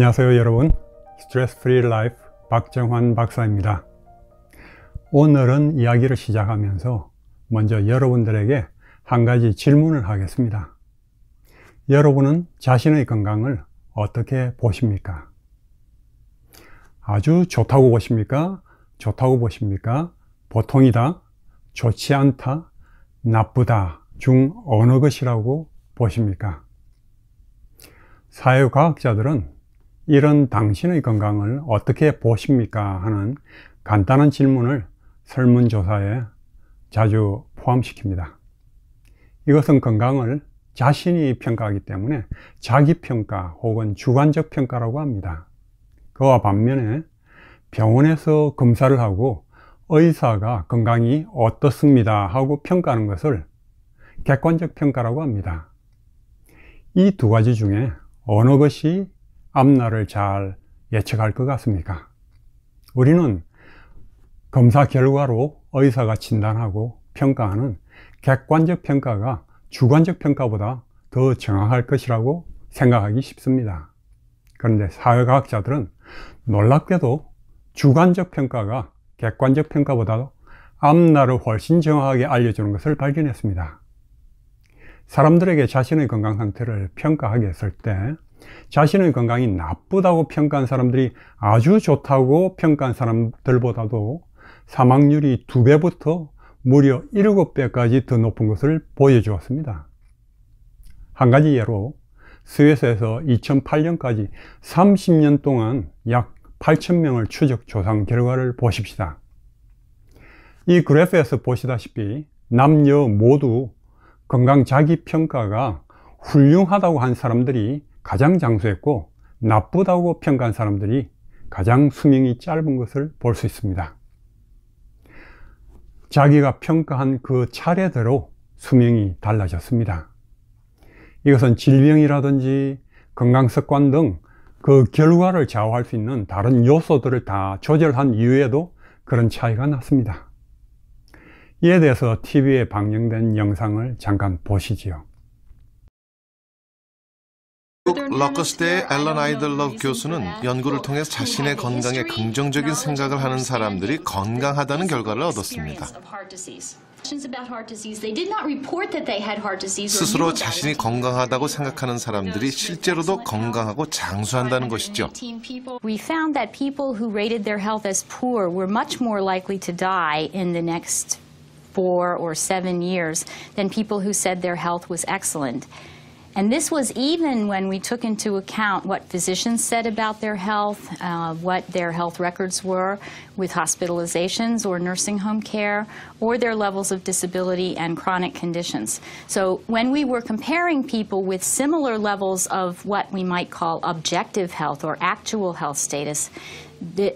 안녕하세요 여러분 스트레스 프리 라이프 박정환 박사입니다 오늘은 이야기를 시작하면서 먼저 여러분들에게 한 가지 질문을 하겠습니다 여러분은 자신의 건강을 어떻게 보십니까? 아주 좋다고 보십니까? 좋다고 보십니까? 보통이다, 좋지 않다, 나쁘다 중 어느 것이라고 보십니까? 사회과학자들은 이런 당신의 건강을 어떻게 보십니까? 하는 간단한 질문을 설문조사에 자주 포함시킵니다. 이것은 건강을 자신이 평가하기 때문에 자기평가 혹은 주관적 평가라고 합니다. 그와 반면에 병원에서 검사를 하고 의사가 건강이 어떻습니다 하고 평가하는 것을 객관적 평가라고 합니다. 이 두 가지 중에 어느 것이 앞날을 잘 예측할 것 같습니까? 우리는 검사 결과로 의사가 진단하고 평가하는 객관적 평가가 주관적 평가보다 더 정확할 것이라고 생각하기 쉽습니다. 그런데 사회과학자들은 놀랍게도 주관적 평가가 객관적 평가보다 앞날을 훨씬 정확하게 알려주는 것을 발견했습니다. 사람들에게 자신의 건강 상태를 평가하게 했을 때 자신의 건강이 나쁘다고 평가한 사람들이 아주 좋다고 평가한 사람들보다도 사망률이 2배부터 무려 7 배까지더 높은 것을 보여주었습니다. 한 가지 예로 스웨스에서 2008년까지 30년 동안 약 8,000명을 추적 조사 한 결과를 보십시다. 이 그래프에서 보시다시피 남녀 모두 건강 자기 평가가 훌륭하다고 한 사람들이 가장 장수했고 나쁘다고 평가한 사람들이 가장 수명이 짧은 것을 볼 수 있습니다. 자기가 평가한 그 차례대로 수명이 달라졌습니다. 이것은 질병이라든지 건강습관 등 그 결과를 좌우할 수 있는 다른 요소들을 다 조절한 이후에도 그런 차이가 났습니다. 이에 대해서 TV에 방영된 영상을 잠깐 보시지요. 미국 러커스대의 앨런 아이들러 교수는 연구를 통해 자신의 건강에 긍정적인 생각을 하는 사람들이 건강하다는 결과를 얻었습니다. 스스로 자신이 건강하다고 생각하는 사람들이 실제로도 건강하고 장수한다는 것이죠. We found that people who rated their health as poor were much more likely to die in the next four or seven years than people who said their health was excellent. And this was even when we took into account what physicians said about their health, uh, what their health records were with hospitalizations or nursing home care, or their levels of disability and chronic conditions. So when we were comparing people with similar levels of what we might call objective health or actual health status, the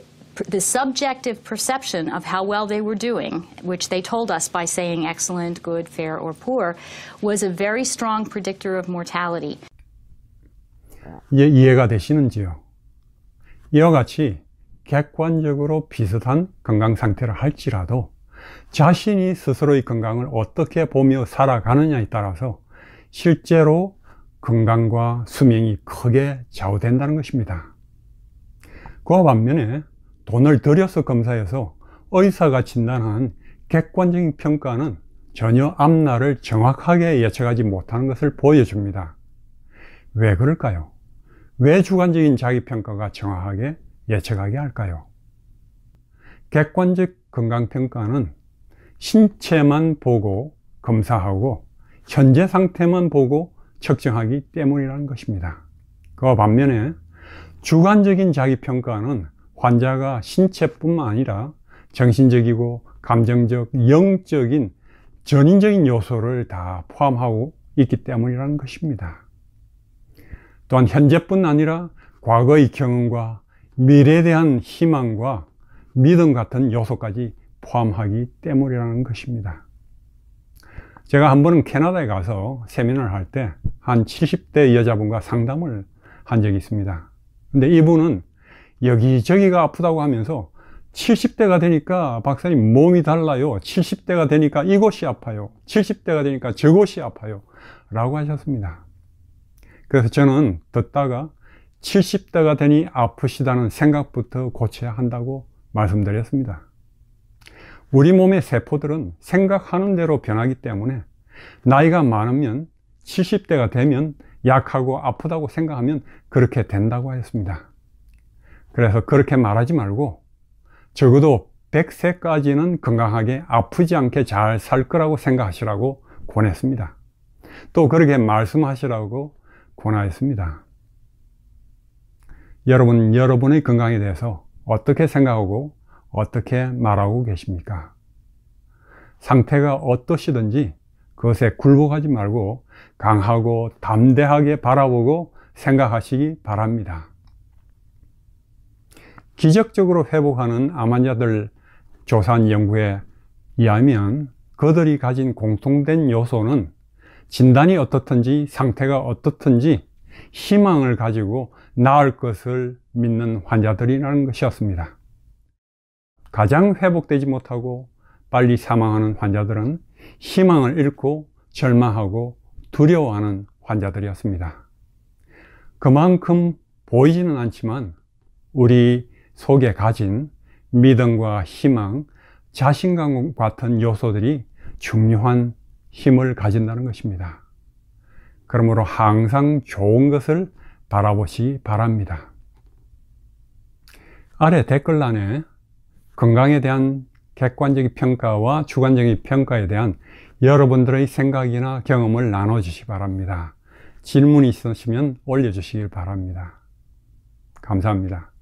the subjective perception of how well they were doing, which they told us by saying excellent, good, fair, or poor, was a very strong predictor of mortality. 예, 이해가 되시는지요? 이와 같이 객관적으로 비슷한 건강 상태를 할지라도 자신이 스스로의 건강을 어떻게 보며 살아가느냐에 따라서 실제로 건강과 수명이 크게 좌우된다는 것입니다. 그와 반면에 돈을 들여서 검사해서 의사가 진단한 객관적인 평가는 전혀 앞날을 정확하게 예측하지 못하는 것을 보여줍니다. 왜 그럴까요? 왜 주관적인 자기평가가 정확하게 예측하게 할까요? 객관적 건강평가는 신체만 보고 검사하고 현재 상태만 보고 측정하기 때문이라는 것입니다. 그 반면에 주관적인 자기평가는 환자가 신체뿐만 아니라 정신적이고 감정적, 영적인 전인적인 요소를 다 포함하고 있기 때문이라는 것입니다. 또한 현재뿐 아니라 과거의 경험과 미래에 대한 희망과 믿음 같은 요소까지 포함하기 때문이라는 것입니다. 제가 한 번은 캐나다에 가서 세미나를 할 때 한 70대 여자분과 상담을 한 적이 있습니다. 근데 이분은 여기저기가 아프다고 하면서 70대가 되니까 박사님 몸이 달라요 70대가 되니까 이곳이 아파요 70대가 되니까 저곳이 아파요 라고 하셨습니다 그래서 저는 듣다가 70대가 되니 아프시다는 생각부터 고쳐야 한다고 말씀드렸습니다 우리 몸의 세포들은 생각하는 대로 변하기 때문에 나이가 많으면 70대가 되면 약하고 아프다고 생각하면 그렇게 된다고 하였습니다 그래서 그렇게 말하지 말고 적어도 100세까지는 건강하게 아프지 않게 잘 살 거라고 생각하시라고 권했습니다. 또 그렇게 말씀하시라고 권하였습니다. 여러분, 여러분의 건강에 대해서 어떻게 생각하고 어떻게 말하고 계십니까? 상태가 어떠시든지 그것에 굴복하지 말고 강하고 담대하게 바라보고 생각하시기 바랍니다. 기적적으로 회복하는 암환자들 조사한 연구에 의하면 그들이 가진 공통된 요소는 진단이 어떻든지 상태가 어떻든지 희망을 가지고 나을 것을 믿는 환자들이라는 것이었습니다. 가장 회복되지 못하고 빨리 사망하는 환자들은 희망을 잃고 절망하고 두려워하는 환자들이었습니다. 그만큼 보이지는 않지만 우리 속에 가진 믿음과 희망, 자신감 같은 요소들이 중요한 힘을 가진다는 것입니다. 그러므로 항상 좋은 것을 바라보시 바랍니다. 아래 댓글란에 건강에 대한 객관적인 평가와 주관적인 평가에 대한 여러분들의 생각이나 경험을 나눠주시 바랍니다. 질문이 있으시면 올려주시길 바랍니다. 감사합니다.